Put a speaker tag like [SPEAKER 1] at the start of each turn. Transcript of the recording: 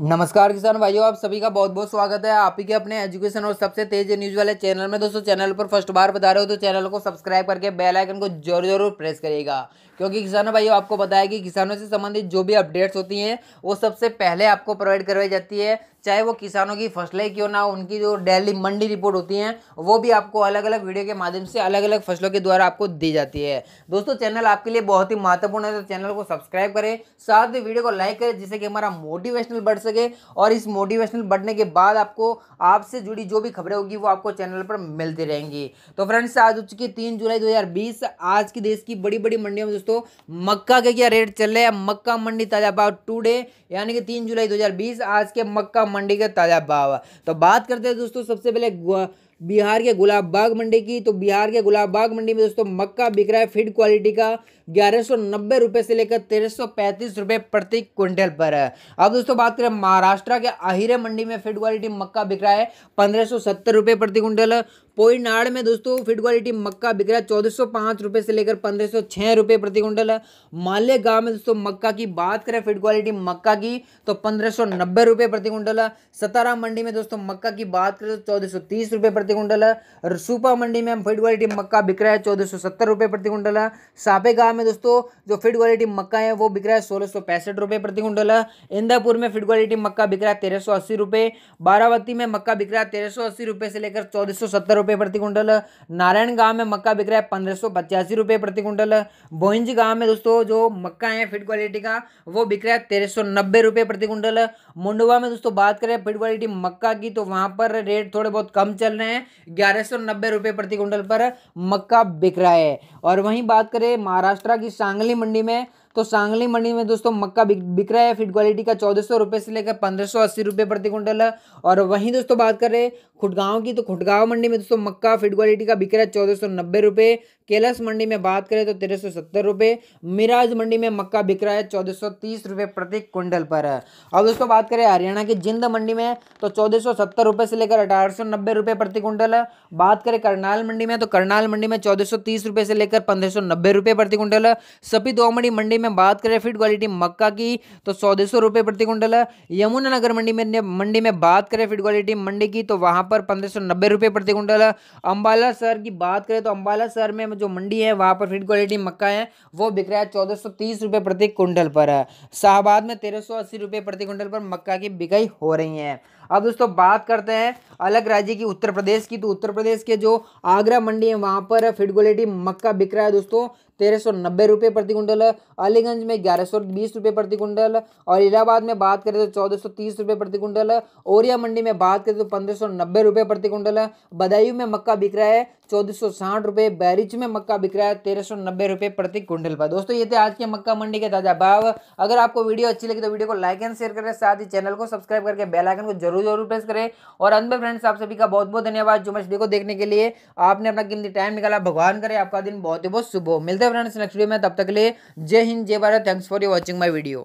[SPEAKER 1] नमस्कार किसान भाइयों आप सभी का बहुत बहुत स्वागत है आप ही के अपने एजुकेशन और सबसे तेज न्यूज़ वाले चैनल में दोस्तों चैनल पर फर्स्ट बार बता रहे हो तो चैनल को सब्सक्राइब करके बेल आइकन को जरूर जरूर प्रेस करिएगा क्योंकि किसान भाइयों आपको बताया कि किसानों से संबंधित जो भी अपडेट्स होती हैं वो सबसे पहले आपको प्रोवाइड करवाई जाती है चाहे वो किसानों की फसलें क्यों ना हो उनकी जो डेली मंडी रिपोर्ट होती हैं वो भी आपको अलग अलग वीडियो के माध्यम से अलग अलग फसलों के द्वारा आपको दी जाती है दोस्तों चैनल आपके लिए बहुत ही महत्वपूर्ण है तो चैनल को सब्सक्राइब करें साथ ही वीडियो को लाइक करें जिससे कि हमारा मोटिवेशनल बढ़ सके और इस मोटिवेशनल बढ़ने के बाद आपको आपसे जुड़ी जो भी खबरें होगी वो आपको चैनल पर मिलती रहेंगी तो फ्रेंड्स आज हो चुकी तीन जुलाई दो आज की देश की बड़ी बड़ी मंडियों में दोस्तों मक्का के क्या रेट चल रहे हैं मक्का मंडी ताजा बाउट टूडे यानी कि तीन जुलाई दो आज के मक्का मंडी का ताज़ा भाव तो बात करते हैं दोस्तों सबसे पहले बिहार के गुलाब बाग मंडी की तो बिहार के गुलाब बाग मंडी में दोस्तों मक्का बिक रहा है फीड क्वालिटी का ग्यारह सौ नब्बे रुपए से लेकर तेरह सौ पैंतीस रुपए प्रति क्विंटल पर है अब दोस्तों बात करें महाराष्ट्र के आहिरे मंडी में फीड क्वालिटी मक्का बिक रहा है पंद्रह सौ सत्तर रुपए प्रति क्विंटल पोईनाड़ में दोस्तों फीड क्वालिटी मक्का बिक रहा है चौदह सौ पांच रुपए से लेकर पंद्रह सौ छह रुपए प्रति क्विंटल मालेगांव में दोस्तों मक्का की बात करें फीड क्वालिटी मक्का की तो पंद्रह सौ नब्बे रुपए प्रति क्विंटल सतारा मंडी में दोस्तों मक्का की बात करें तो चौदह सौ तीस रुपए प्रति प्रति कुंटल है सुपा मंडी में हम फीड क्वालिटी मक्का बिक रहा है चौदह सौ सत्तर रुपये प्रति कुंटल है सापे गाँव में दोस्तों जो फीड क्वालिटी मक्का है वो बिक रहा है सोलह सौ पैंसठ रुपये प्रति कुंटल है इंदापुर में फीड क्वालिटी मक्का बिक रहा है तेरह सौ अस्सी रुपये बारावती में मक्का बिक रहा है तेरह सौ अस्सी रुपये से लेकर चौदह सौ सत्तर रुपये प्रति कुंटल नारायण गाँव में मक्का बिक रहा है पंद्रह सौ पचासी रुपये प्रति कुंटल भोइंज गाँव में दोस्तों जो मक्का है फीड क्वालिटी का वो बिक रहा है तेरह सौ नब्बे रुपये प्रति कुंटल मुंडवा में दोस्तों बात करें फीड क्वालिटी मक्का की तो वहाँ पर रेट थोड़े बहुत कम चल रहे हैं ग्यारह सौ नब्बे प्रति क्विंटल पर मक्का बिक रहा है और वहीं बात करें महाराष्ट्र की सांगली मंडी में तो सांगली मंडी में दोस्तों मक्का बिक, रहा है फिट क्वालिटी का चौदह सौ से लेकर पंद्रह सौ अस्सी प्रति क्विंटल और वहीं दोस्तों बात करें खुडगांव की तो खुडगांव मंडी में दोस्तों मक्का फिड क्वालिटी का बिक रहा है चौदह सौ नब्बे रुपये केलस मंडी में बात करें तो तेरह सौ सत्तर रुपये मिराज मंडी में मक्का बिक रहा है चौदह सौ तीस रुपये प्रति क्विंटल पर है अब दोस्तों बात करें हरियाणा की जिंद मंडी में तो चौदह सौ सत्तर रुपये से लेकर अठारह सौ नब्बे रुपये प्रति क्विंटल है बात करें करनाल मंडी में तो करनाल मंडी में चौदह सौ तीस रुपये से लेकर पंद्रह सौ नब्बे रुपये प्रति क्विंटल है सफी दोमड़ी मंडी में बात करें फिड क्वालिटी मक्का की तो चौदह सौ रुपये प्रति क्विंटल है यमुनानगर मंडी में मंडी में बात करें फिड क्वालिटी मंडी की तो वहाँ पर पंद्रह सौ नब्बे रुपये प्रति क्विंटल अम्बाला शहर की बात करें तो अम्बाला शहर में जो मंडी है वहाँ पर फीड क्वालिटी मक्का है वो बिक रहा है चौदह सौ तीस रुपये प्रति क्विंटल पर शाहबाद में तेरह सौ अस्सी रुपये प्रति क्विंटल पर मक्का की बिकाई हो रही है अब दोस्तों बात करते हैं अलग राज्य की उत्तर प्रदेश की तो उत्तर प्रदेश के जो आगरा मंडी है वहाँ पर फीड क्वालिटी मक्का बिक रहा है दोस्तों तेरह सौ नब्बे रुपये प्रति कुंटल अलीगंज में ग्यारह सौ बीस रुपये प्रति कुंटल और इलाहाबाद में बात करें तो चौदह सौ तीस रुपये प्रति कुंटल ओरिया मंडी में बात करें तो पंद्रह सौ नब्बे रुपये प्रति कुंटल बदायूं में मक्का बिक रहा है चौदह सौ साठ बैरिज में मक्का बिक रहा है तेरह सौ नब्बे रुपए प्रति क्विंटल पर दोस्तों ये थे आज के मक्का मंडी के ताज़ा भाव अगर आपको वीडियो अच्छी लगी तो वीडियो को लाइक एंड शेयर करें साथ ही चैनल को सब्सक्राइब करके बेलाइकन को जरूर जरूर प्रेस करें और अंत में फ्रेंड्स आप सभी का बहुत बहुत धन्यवाद जो मछली को देखने के लिए आपने अपना कीमती टाइम निकाला भगवान करे आपका दिन बहुत ही बहुत शुभ हो मिलते हैं फ्रेंड्स नेक्स्ट वीडियो में तब तक लिए जय हिंद जय Bharat thanks for you watching my video